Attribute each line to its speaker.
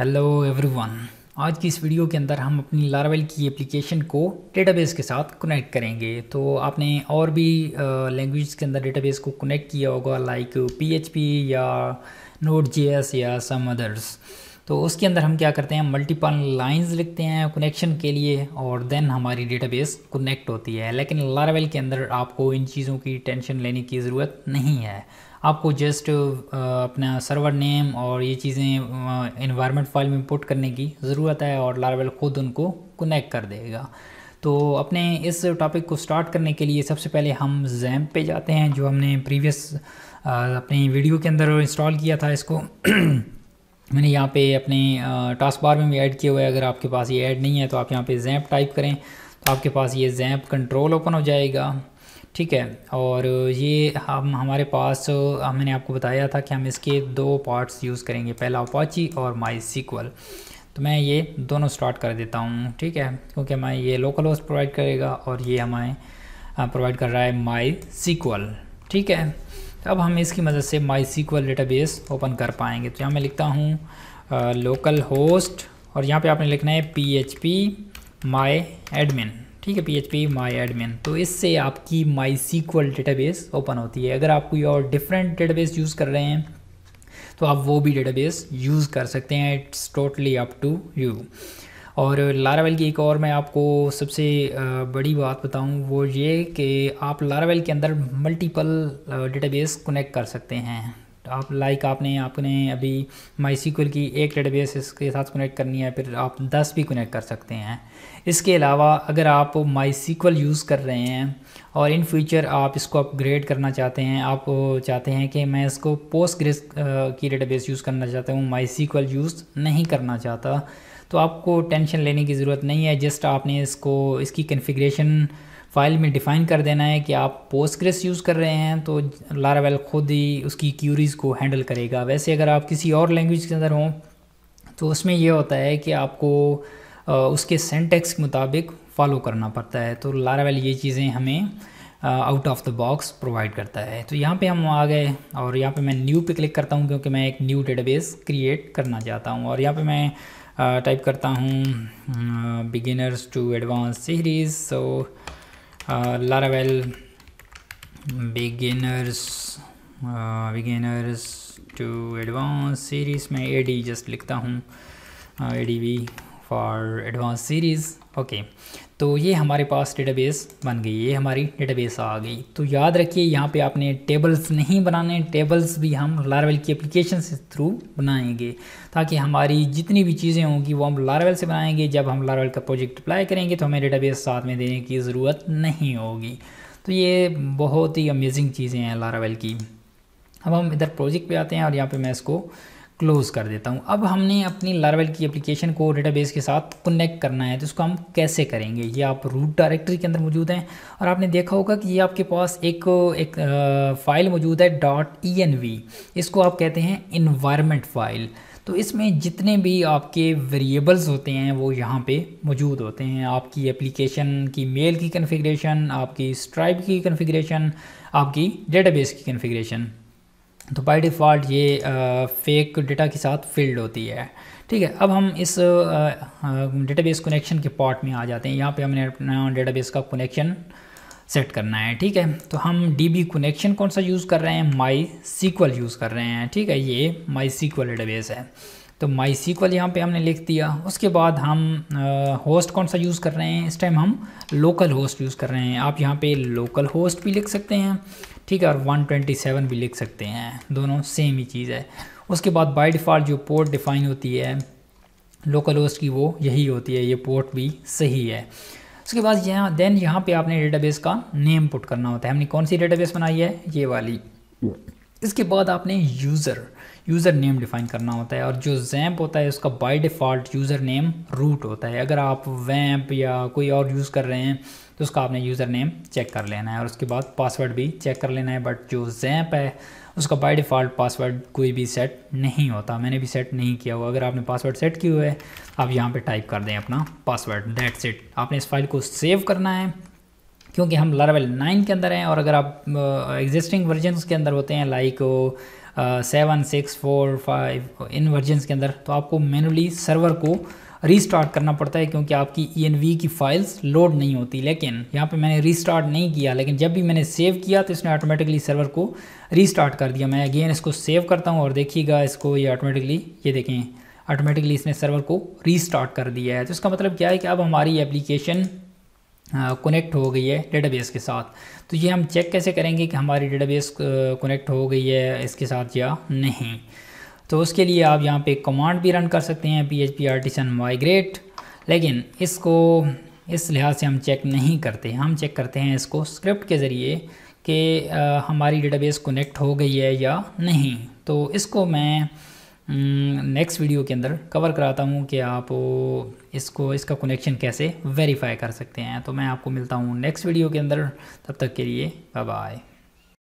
Speaker 1: hello everyone आज की इस वीडियो के अंदर हम अपनी लारावेल की एप्लीकेशन को डेटाबेस के साथ कनेक्ट करेंगे तो आपने और भी लैंग्वेज के अंदर डेटाबेस को कनेक्ट किया होगा लाइक पीएचपी या नोट या सम अदर्स तो उसके अंदर हम क्या करते हैं मल्टीपल लाइंस लिखते हैं कनेक्शन के लिए और देन हमारी डेटाबेस कनेक्ट होती है लेकिन लारावेल के अंदर आपको इन चीज़ों की टेंशन लेने की ज़रूरत नहीं है आपको जस्ट uh, अपना सर्वर नेम और ये चीज़ें इन्वायरमेंट फाइल में पुट करने की ज़रूरत है और लारावेल ख़ुद उनको कनेक्ट कर देगा तो अपने इस टॉपिक को स्टार्ट करने के लिए सबसे पहले हम जैम पे जाते हैं जो हमने प्रीवियस अपनी वीडियो के अंदर इंस्टॉल किया था इसको मैंने यहाँ पे अपने टास्क बार में भी ऐड किया हुआ है अगर आपके पास ये ऐड नहीं है तो आप यहाँ पे जैम्प टाइप करें तो आपके पास ये जैम्प कंट्रोल ओपन हो जाएगा ठीक है और ये हम हमारे पास मैंने आपको बताया था कि हम इसके दो पार्ट्स यूज़ करेंगे पहला अपाची और माई सीक्वल तो मैं ये दोनों स्टार्ट कर देता हूँ ठीक है क्योंकि हमें ये लोकल होस्ट प्रोवाइड करेगा और ये हमें प्रोवाइड कर रहा है माई सीक्वल ठीक है तो अब हम इसकी मदद से माई सीक्वल डेटाबेस ओपन कर पाएंगे तो यहाँ मैं लिखता हूँ लोकल होस्ट और यहाँ पे आपने लिखना है P H P my admin ठीक है P H P my admin तो इससे आपकी माई सीक्वल डेटाबेस ओपन होती है अगर आप कोई और डिफरेंट डेटाबेस यूज़ कर रहे हैं तो आप वो भी डेटाबेस यूज़ कर सकते हैं it's totally up to you और लारावेल की एक और मैं आपको सबसे बड़ी बात बताऊं वो ये कि आप लारावेल के अंदर मल्टीपल डेटाबेस कनेक्ट कर सकते हैं आप लाइक आपने आपने अभी माई की एक डेटाबेस इसके साथ कनेक्ट करनी है फिर आप 10 भी कनेक्ट कर सकते हैं इसके अलावा अगर आप माई यूज़ कर रहे हैं और इन फ्यूचर आप इसको अपग्रेड करना चाहते हैं आप चाहते हैं कि मैं इसको पोस्ट की डेटाबेस यूज़ करना चाहता हूँ माई सीक्वल यूज़ नहीं करना चाहता तो आपको टेंशन लेने की ज़रूरत नहीं है जस्ट आपने इसको इसकी कन्फिग्रेशन फाइल में डिफ़ाइन कर देना है कि आप क्रेस यूज़ कर रहे हैं तो लारावेल खुद ही उसकी क्यूरीज़ को हैंडल करेगा वैसे अगर आप किसी और लैंग्वेज के अंदर हों तो उसमें यह होता है कि आपको उसके सेंटेक्स के मुताबिक फॉलो करना पड़ता है तो लारावेल ये चीज़ें हमें out of the box provide करता है तो यहाँ पे हम आ गए और यहाँ पे मैं न्यू पे क्लिक करता हूँ क्योंकि मैं एक न्यू डेटाबेस क्रिएट करना चाहता हूँ और यहाँ पे मैं टाइप करता हूँ beginners to advance series so Laravel beginners beginners to advance series में ए डी जस्ट लिखता हूँ A D V for advance series okay तो ये हमारे पास डेटाबेस बन गई ये हमारी डेटाबेस आ गई तो याद रखिए यहाँ पे आपने टेबल्स नहीं बनाने टेबल्स भी हम लारावेल की एप्लीकेशन से थ्रू बनाएंगे ताकि हमारी जितनी भी चीज़ें होंगी वो हम लारावेल से बनाएंगे जब हम लारावेल का प्रोजेक्ट अप्लाई करेंगे तो हमें डेटाबेस साथ में देने की ज़रूरत नहीं होगी तो ये बहुत ही अमेजिंग चीज़ें हैं लारावेल की अब हम इधर प्रोजेक्ट पर आते हैं और यहाँ पर मैं इसको क्लोज़ कर देता हूँ अब हमने अपनी लारावेल की एप्लीकेशन को डेटाबेस के साथ कनेक्ट करना है तो इसको हम कैसे करेंगे ये आप रूट डायरेक्टरी के अंदर मौजूद हैं और आपने देखा होगा कि ये आपके पास एक एक फ़ाइल मौजूद है डॉट ई इसको आप कहते हैं इन्वायरमेंट फ़ाइल तो इसमें जितने भी आपके वेरिएबल्स होते हैं वो यहाँ पे मौजूद होते हैं आपकी एप्लीकेशन की मेल की कन्फिग्रेशन आपकी स्ट्राइप की कन्फिग्रेशन आपकी डेटाबेस की कन्फिग्रेशन तो बाय डिफ़ॉल्ट ये फेक डेटा के साथ फील्ड होती है ठीक है अब हम इस डेटाबेस कनेक्शन के पार्ट में आ जाते हैं यहाँ पे हमने अपना डेटाबेस का कनेक्शन सेट करना है ठीक है तो हम डी कनेक्शन कौन सा यूज़ कर रहे हैं माई सीक्वल यूज़ कर रहे हैं ठीक है ये माई सीक्वल डेटाबेस है तो माई सीक्वल यहाँ पर हमने लिख दिया उसके बाद हम होस्ट कौन सा यूज़ कर रहे हैं इस टाइम हम लोकल होस्ट यूज़ कर रहे हैं आप यहाँ पे लोकल होस्ट भी लिख सकते हैं ठीक है और 127 भी लिख सकते हैं दोनों सेम ही चीज़ है उसके बाद बाई डिफ़ॉल्ट जो पोर्ट डिफाइन होती है लोकल होस्ट की वो यही होती है ये पोर्ट भी सही है उसके बाद यहाँ देन यहाँ पर आपने डेटाबेस का नेम पुट करना होता है हमने कौन सी डेटाबेस बनाई है ये वाली इसके बाद आपने यूज़र यूज़र नेम डिफाइन करना होता है और जो जैम्प होता है उसका by default user name root होता है अगर आप वैम्प या कोई और यूज़ कर रहे हैं तो उसका आपने यूज़र नेम चेक कर लेना है और उसके बाद पासवर्ड भी चेक कर लेना है बट जो जैम्प है उसका बाय डिफ़ॉल्ट पासवर्ड कोई भी सेट नहीं होता मैंने भी सेट नहीं किया हुआ अगर आपने पासवर्ड सेट किया हुआ है आप यहाँ पर टाइप कर दें अपना पासवर्ड दैट्स इट आपने इस फाइल को सेव करना है क्योंकि हम लारावेल नाइन के अंदर हैं और अगर आप एग्जिस्टिंग वर्जन्स के अंदर होते हैं like seven six four five इन वर्जन के अंदर तो आपको मैनुअली सर्वर को रीस्टार्ट करना पड़ता है क्योंकि आपकी ई e की फाइल्स लोड नहीं होती लेकिन यहाँ पे मैंने रीस्टार्ट नहीं किया लेकिन जब भी मैंने सेव किया तो इसने ऑटोमेटिकली सर्वर को रीस्टार्ट कर दिया मैं अगेन इसको सेव करता हूँ और देखिएगा इसको ये ऑटोमेटिकली ये देखें ऑटोमेटिकली इसने सर्वर को रीस्टार्ट कर दिया है तो इसका मतलब क्या है कि अब हमारी एप्लीकेशन कनेक्ट हो गई है डेटाबेस के साथ तो ये हम चेक कैसे करेंगे कि हमारी डेटाबेस कनेक्ट हो गई है इसके साथ या नहीं तो उसके लिए आप यहाँ पे कमांड भी रन कर सकते हैं पी एच पी माइग्रेट लेकिन इसको इस लिहाज से हम चेक नहीं करते हम चेक करते हैं इसको स्क्रिप्ट के ज़रिए कि हमारी डेटाबेस कनेक्ट हो गई है या नहीं तो इसको मैं नेक्स्ट hmm, वीडियो के अंदर कवर कराता हूँ कि आप इसको इसका कनेक्शन कैसे वेरीफाई कर सकते हैं तो मैं आपको मिलता हूँ नेक्स्ट वीडियो के अंदर तब तक के लिए बाय बाय